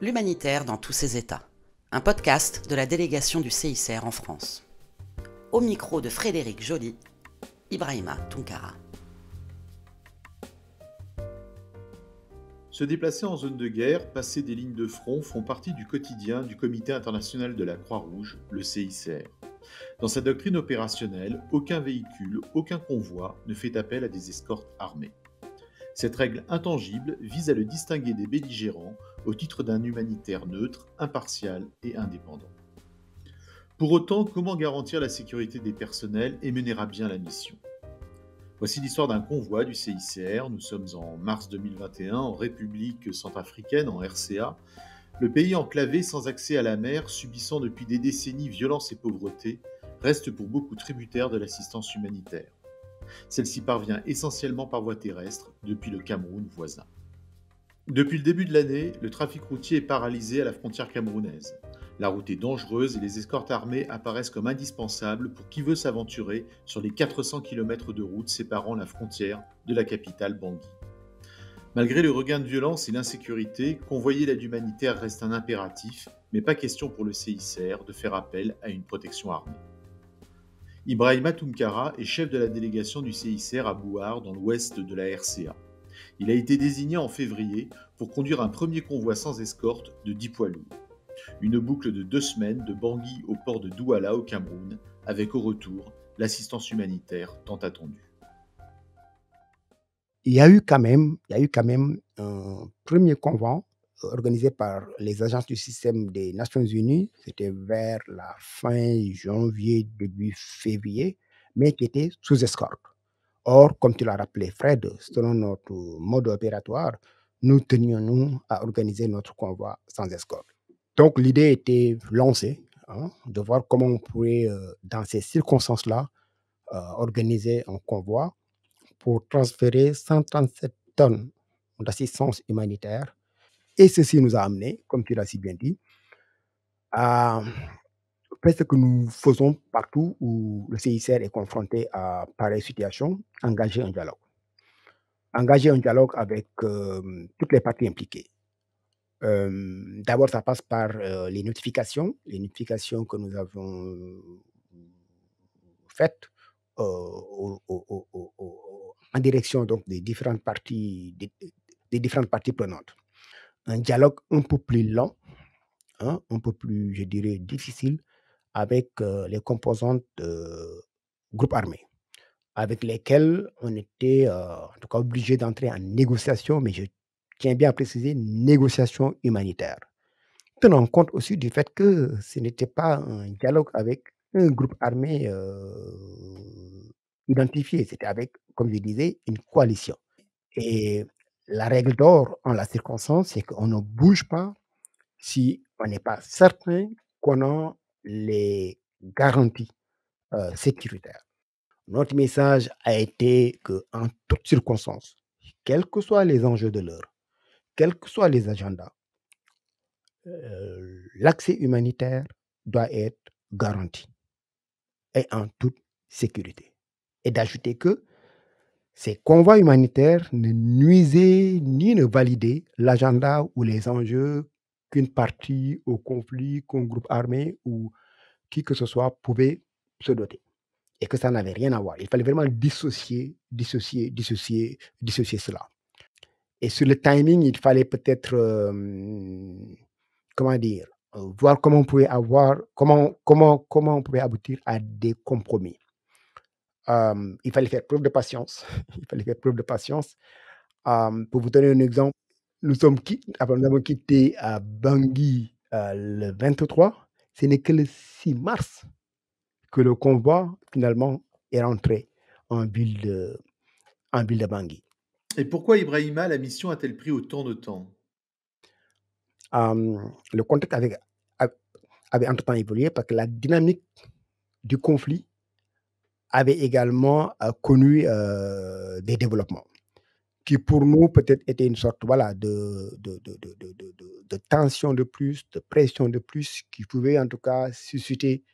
L'humanitaire dans tous ses états, un podcast de la délégation du CICR en France. Au micro de Frédéric Joly, Ibrahima Tonkara. Se déplacer en zone de guerre, passer des lignes de front font partie du quotidien du Comité international de la Croix-Rouge, le CICR. Dans sa doctrine opérationnelle, aucun véhicule, aucun convoi ne fait appel à des escortes armées. Cette règle intangible vise à le distinguer des belligérants au titre d'un humanitaire neutre, impartial et indépendant. Pour autant, comment garantir la sécurité des personnels et mener à bien la mission Voici l'histoire d'un convoi du CICR. Nous sommes en mars 2021 en République centrafricaine, en RCA, le pays enclavé sans accès à la mer, subissant depuis des décennies violence et pauvreté, reste pour beaucoup tributaire de l'assistance humanitaire. Celle-ci parvient essentiellement par voie terrestre depuis le Cameroun voisin. Depuis le début de l'année, le trafic routier est paralysé à la frontière camerounaise. La route est dangereuse et les escortes armées apparaissent comme indispensables pour qui veut s'aventurer sur les 400 km de route séparant la frontière de la capitale Bangui. Malgré le regain de violence et l'insécurité, convoyer l'aide humanitaire reste un impératif, mais pas question pour le CICR de faire appel à une protection armée. Ibrahima Tumkara est chef de la délégation du CICR à Bouar, dans l'ouest de la RCA. Il a été désigné en février pour conduire un premier convoi sans escorte de 10 poids lourds. Une boucle de deux semaines de Bangui au port de Douala au Cameroun, avec au retour l'assistance humanitaire tant attendue. Il y a eu quand même, il y a eu quand même un premier convoi organisé par les agences du système des Nations Unies. C'était vers la fin janvier, début février, mais qui était sous escorte. Or, comme tu l'as rappelé, Fred, selon notre mode opératoire, nous tenions-nous à organiser notre convoi sans escorte. Donc, l'idée était lancée hein, de voir comment on pourrait, euh, dans ces circonstances-là, euh, organiser un convoi pour transférer 137 tonnes d'assistance humanitaire et ceci nous a amené, comme tu l'as si bien dit, à faire ce que nous faisons partout où le CICR est confronté à pareille situation, engager un dialogue. Engager un dialogue avec euh, toutes les parties impliquées. Euh, d'abord, ça passe par euh, les notifications, les notifications que nous avons faites en direction donc, des différentes parties, des différentes parties prenantes un dialogue un peu plus lent, hein, un peu plus, je dirais, difficile avec euh, les composantes de euh, groupes armés, avec lesquels on était euh, en tout cas obligé d'entrer en négociation, mais je tiens bien à préciser, négociation humanitaire. Tenant compte aussi du fait que ce n'était pas un dialogue avec un groupe armé identifié, c'était avec, comme je disais, une coalition. Et la règle d'or en la circonstance, c'est qu'on ne bouge pas si on n'est pas certain qu'on a les garanties euh, sécuritaires. Notre message a été que, en toutes circonstances, quels que soient les enjeux de l'heure, quels que soient les agendas, euh, l'accès humanitaire doit être garanti et en toute sécurité. Et d'ajouter que ces convois humanitaires ne nuisaient ni ne validaient l'agenda ou les enjeux qu'une partie au conflit, qu'un groupe armé ou qui que ce soit pouvait se doter. Et que ça n'avait rien à voir. Il fallait vraiment dissocier, dissocier, dissocier, dissocier cela. Et sur le timing, il fallait peut-être, euh, comment dire, euh, voir comment on pouvait avoir, comment, comment, comment on pouvait aboutir à des compromis il fallait faire preuve de patience. il fallait faire preuve de patience. pour vous donner un exemple, nous, sommes avons quitté à euh, Bangui euh, le 23. Ce n'est que le 6 mars que le convoi, finalement, est rentré en ville de, en ville de Bangui. Et pourquoi, Ibrahima, la mission a-t-elle pris autant de temps Le contact avait entre-temps évolué parce que la dynamique du conflit avait également euh, connu euh, des développements qui pour nous peut-être était une sorte voilà, de, de, de, de, tension de plus, de pression de plus, qui pouvait en tout cas susciter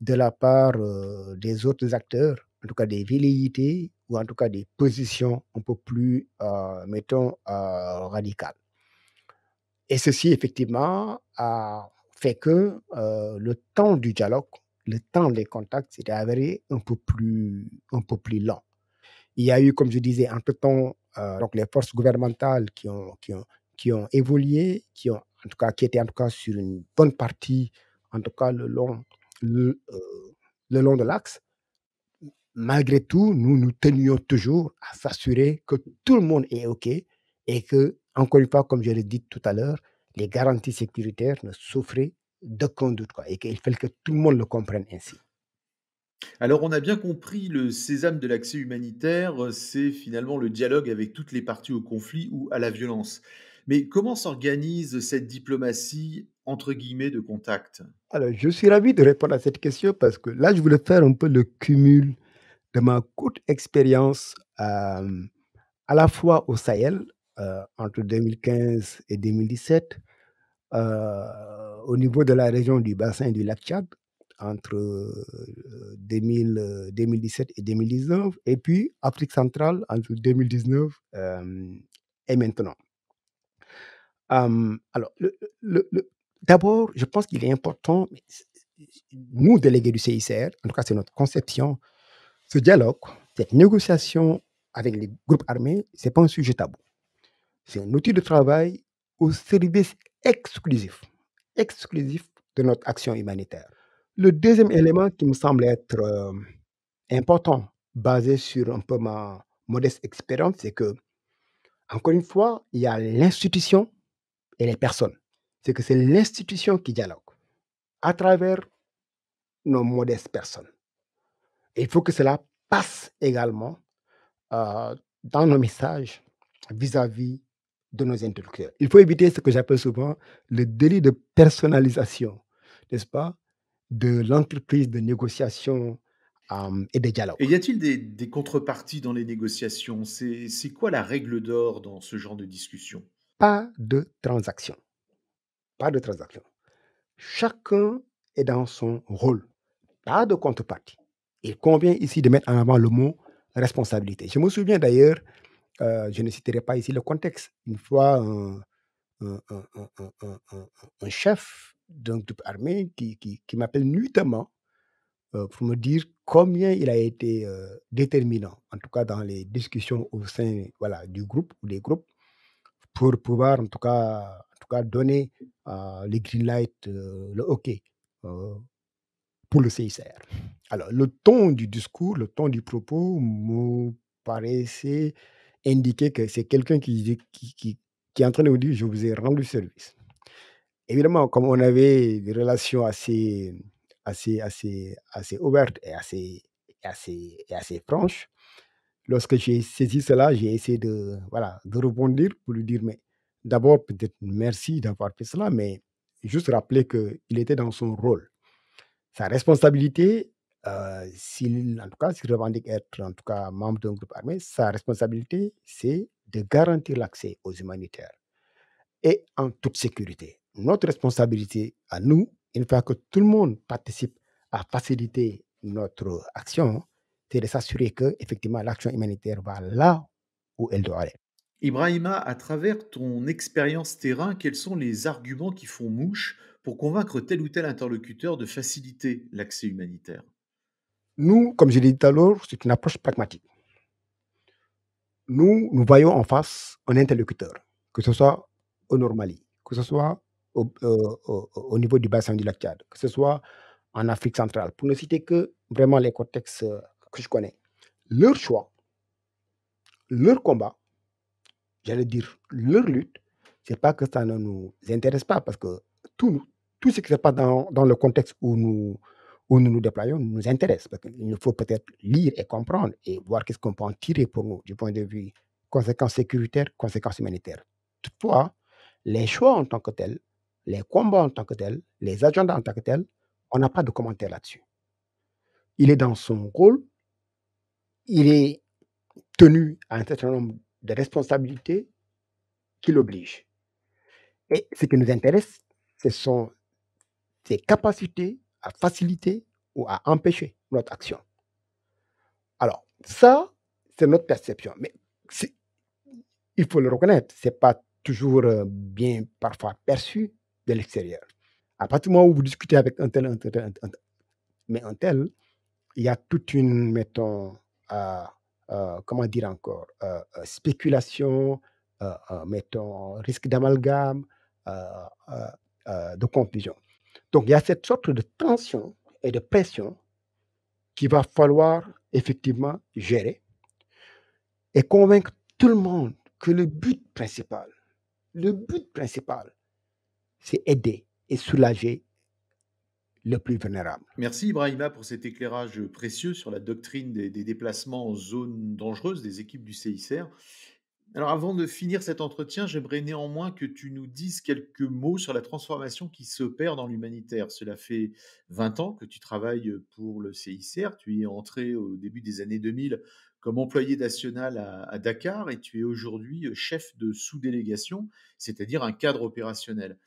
de la part euh, des autres acteurs, en tout cas des velléités ou en tout cas des positions un peu plus, mettons, radicales. Et ceci, effectivement, a fait que le temps du dialogue le temps, des contacts s'est avéré un peu plus, un peu plus lent. Il y a eu, comme je disais, entre-temps, euh, donc les forces gouvernementales qui ont, qui ont, qui ont évolué, qui ont, en tout cas, qui étaient en tout cas sur une bonne partie, en tout cas, le long, le, euh, le long de l'axe. Malgré tout, nous nous tenions toujours à s'assurer que tout le monde est OK et que, encore une fois, comme je l'ai dit tout à l'heure, les garanties sécuritaires ne souffraient de conduite quoi, et qu'il faut que tout le monde le comprenne ainsi. Alors on a bien compris, le sésame de l'accès humanitaire, euh, c'est finalement le dialogue avec toutes les parties au conflit ou à la violence. Mais comment s'organise cette diplomatie entre guillemets de contact Alors je suis ravi de répondre à cette question parce que là je voulais faire un peu le cumul de ma courte expérience à la fois au Sahel euh, entre 2015 et 2017 au niveau de la région du bassin du lac Tchad entre 2000, euh, 2017 euh, et 2019, et puis Afrique centrale entre 2019 euh, et maintenant. Hum, alors, le, d'abord, je pense qu'il est important, nous, délégués du CICR, en tout cas c'est notre conception, ce dialogue, cette négociation avec les groupes armés, ce n'est pas un sujet tabou. C'est un outil de travail au service exclusif exclusif de notre action humanitaire. Le deuxième élément qui me semble être euh, important, basé sur un peu ma modeste expérience, c'est que, encore une fois, il y a l'institution et les personnes. C'est que c'est l'institution qui dialogue à travers nos modestes personnes. il faut que cela passe également euh, dans nos messages vis-à-vis vis à vis de nos interlocuteurs. Il faut éviter ce que j'appelle souvent le délit de personnalisation, n'est-ce pas, de l'entreprise de négociation euh, et des dialogues. Et y a-t-il des, des, contreparties dans les négociations C'est quoi la règle d'or dans ce genre de discussion Pas de transaction. Pas de transaction. Chacun est dans son rôle. Pas de contrepartie. Il convient ici de mettre en avant le mot responsabilité. Je me souviens d'ailleurs euh, je ne citerai pas ici le contexte. Une fois, un, chef d'un groupe armé qui, m'appelle nuitamment euh, pour me dire combien il a été euh, déterminant, en tout cas dans les discussions au sein voilà, du groupe ou des groupes, pour pouvoir en tout cas, en tout cas donner les green lights, le OK pour le CICR. Alors, le ton du discours, le ton du propos me paraissait indiquer que c'est quelqu'un qui, qui, est en train de vous dire, je vous ai rendu service. Évidemment, comme on avait des relations assez, assez, assez, assez ouvertes et assez, assez, assez franches, lorsque j'ai saisi cela, j'ai essayé de, voilà, de rebondir pour lui dire, mais d'abord, peut-être merci d'avoir fait cela, mais juste rappeler qu'il était dans son rôle. Sa responsabilité, euh, s'il en tout cas, revendique être en tout cas membre d'un groupe armé, sa responsabilité, c'est de garantir l'accès aux humanitaires et en toute sécurité. Notre responsabilité à nous, une fois que tout le monde participe à faciliter notre action, c'est de s'assurer effectivement l'action humanitaire va là où elle doit aller. Ibrahima, à travers ton expérience terrain, quels sont les arguments qui font mouche pour convaincre tel ou tel interlocuteur de faciliter l'accès humanitaire? Nous, comme je l'ai dit tout à l'heure, c'est une approche pragmatique. Nous, nous voyons en face un interlocuteur, que ce soit au Normali, que ce soit euh, au, niveau du bassin du lac Tchad, que ce soit en Afrique centrale, pour ne citer que vraiment les contextes euh, que je connais. Leur choix, leur combat, j'allais dire leur lutte, c'est pas que ça ne nous intéresse pas, parce que tout, tout ce qui se passe dans, dans le contexte où nous, où nous nous déployons nous intéresse. Parce qu'il nous faut peut-être lire et comprendre et voir qu'est-ce qu'on peut en tirer pour nous du point de vue conséquences sécuritaires, conséquences humanitaires. Toutefois, les choix en tant que tels, les combats en tant que tels, les agendas en tant que tels, on n'a pas de commentaire là-dessus. Il est dans son rôle, il est tenu à un certain nombre de responsabilités qui l'obligent. Et ce qui nous intéresse, ce sont ses capacités à faciliter ou à empêcher notre action. Alors, ça, c'est notre perception. Mais il faut le reconnaître, ce n'est pas toujours euh, bien parfois perçu de l'extérieur. À partir du moment où vous discutez avec un tel, un tel, un tel, mais un tel, il y a toute une, mettons, euh, euh, comment dire encore, spéculation, mettons, risque d'amalgame, de confusion. Donc, il y a cette sorte de tension et de pression qu'il va falloir effectivement gérer et convaincre tout le monde que le but principal, le but principal, c'est aider et soulager le plus vulnérable. Merci Ibrahima pour cet éclairage précieux sur la doctrine des, déplacements en zone dangereuse des équipes du CICR. Alors avant de finir cet entretien, j'aimerais néanmoins que tu nous dises quelques mots sur la transformation qui s'opère dans l'humanitaire. Cela fait 20 ans que tu travailles euh, pour le CICR, tu es entré au début des années 2000 comme employé national à, Dakar et tu es aujourd'hui euh, chef de sous-délégation, c'est-à-dire un cadre opérationnel.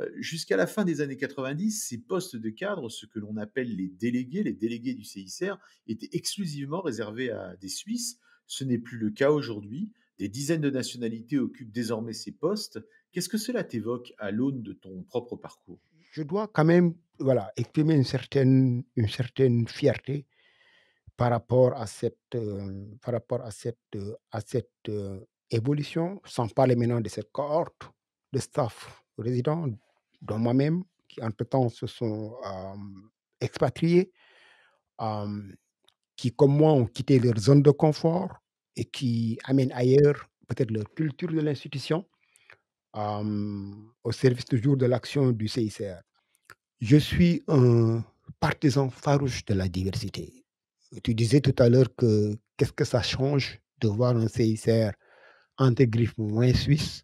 Euh, jusqu'à la fin des années 90, ces postes de cadre, ce que l'on appelle les délégués, les délégués du CICR, étaient exclusivement réservés à des Suisses. Ce n'est plus le cas aujourd'hui. Des dizaines de nationalités occupent désormais ces postes. Qu'est-ce que cela t'évoque à l'aune de ton propre parcours Je dois quand même voilà, exprimer une certaine, une certaine fierté par rapport à cette, euh, par rapport à cette, euh, à cette euh, évolution, sans parler maintenant de cette cohorte de staff résidents, dont moi-même, qui entre-temps se sont expatriés, qui, comme moi, ont quitté leur zone de confort et qui amènent ailleurs peut-être leur culture de l'institution au service toujours de l'action du CICR. Je suis un partisan farouche de la diversité. Tu disais tout à l'heure que qu'est-ce que ça change de voir un CICR intégrif, moins suisse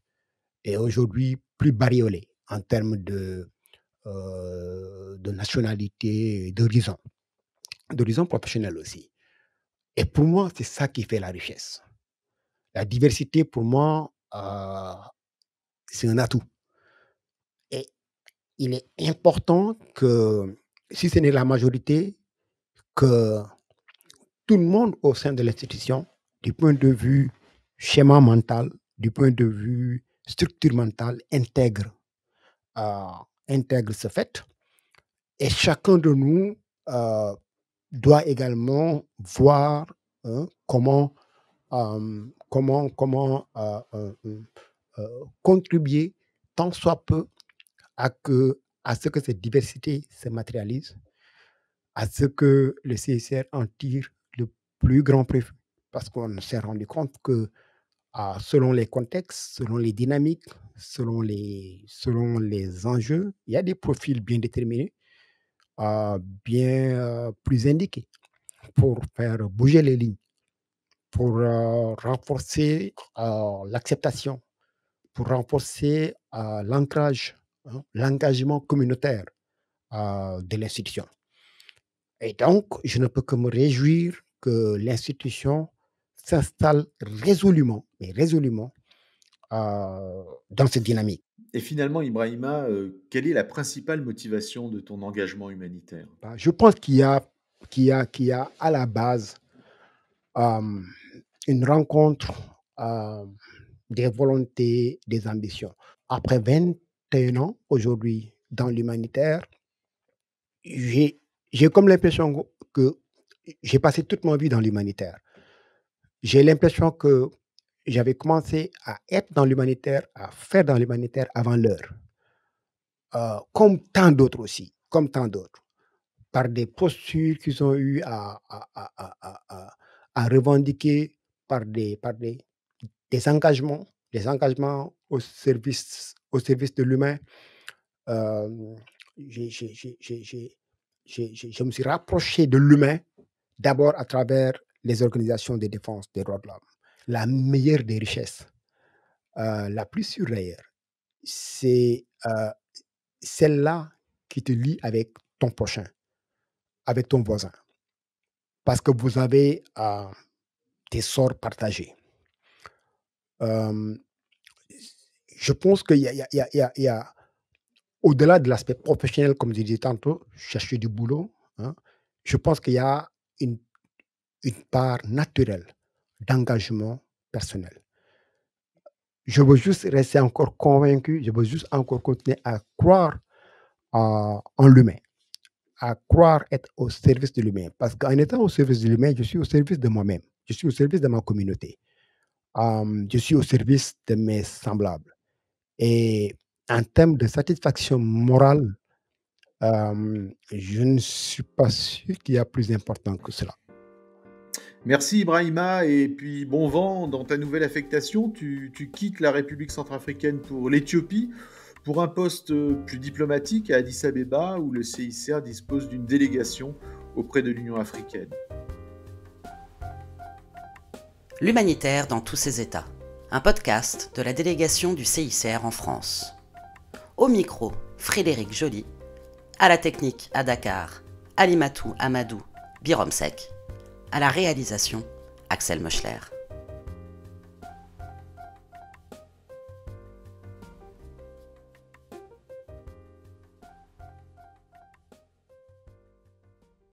et aujourd'hui plus bariolé en termes de, de nationalité et d'horizon, d'horizon professionnel aussi. Et pour moi, c'est ça qui fait la richesse. La diversité, pour moi, euh, c'est un atout. Et il est important que, si ce n'est la majorité, que tout le monde au sein de l'institution, du point de vue schéma mental, du point de vue structure mentale, intègre, euh, intègre ce fait. Et chacun de nous euh, doit également voir hein, comment, comment, comment euh, euh, euh, contribuer tant soit peu à, que, à ce que cette diversité se matérialise, à ce que le CSR en tire le plus grand profit. Parce qu'on s'est rendu compte que ah, selon les contextes, selon les dynamiques, selon les, selon les enjeux, il y a des profils bien déterminés euh, bien euh, plus indiqué pour faire bouger les lignes, pour euh, renforcer l'acceptation, pour renforcer l'ancrage, hein, l'engagement communautaire de l'institution. Et donc, je ne peux que me réjouir que l'institution s'installe résolument, et résolument, dans cette dynamique et finalement, Ibrahima, euh, quelle est la principale motivation de ton engagement humanitaire bah, Je pense qu'il y, y, y, a à la base euh, une rencontre euh, des volontés, des ambitions. Après 21 ans aujourd'hui dans l'humanitaire, j'ai comme l'impression que j'ai passé toute ma vie dans l'humanitaire. J'ai l'impression que j'avais commencé à être dans l'humanitaire, à faire dans l'humanitaire avant l'heure. Euh, comme tant d'autres aussi, comme tant d'autres, par des postures qu'ils ont eu à, revendiquer, par des, par des, engagements, des engagements au service, au service de l'humain. Euh, je me suis rapproché de l'humain d'abord à travers les organisations de défense des droits de l'homme la meilleure des richesses, la plus sûre c'est celle-là qui te lie avec ton prochain, avec ton voisin. Parce que vous avez des sorts partagés. je pense qu'il y a, au-delà de l'aspect professionnel, comme je disais tantôt, chercher du boulot, hein, je pense qu'il y a une part naturelle d'engagement personnel. Je veux juste rester encore convaincu, je veux juste encore continuer à croire euh, en l'humain, à croire être au service de l'humain. Parce qu'en étant au service de l'humain, je suis au service de moi-même, je suis au service de ma communauté, hum, je suis au service de mes semblables. Et en termes de satisfaction morale, hum, je ne suis pas sûr qu'il y a plus important que cela. Merci Ibrahima, et puis bon vent dans ta nouvelle affectation. Tu, quittes la République centrafricaine pour l'Éthiopie, pour un poste euh, plus diplomatique à Addis Abeba, où le CICR dispose d'une délégation auprès de l'Union africaine. L'humanitaire dans tous ses états, un podcast de la délégation du CICR en France. Au micro, Frédéric Joly, à la technique à Dakar, Alimatou Amadou Biromsek à la réalisation Axel Moschler.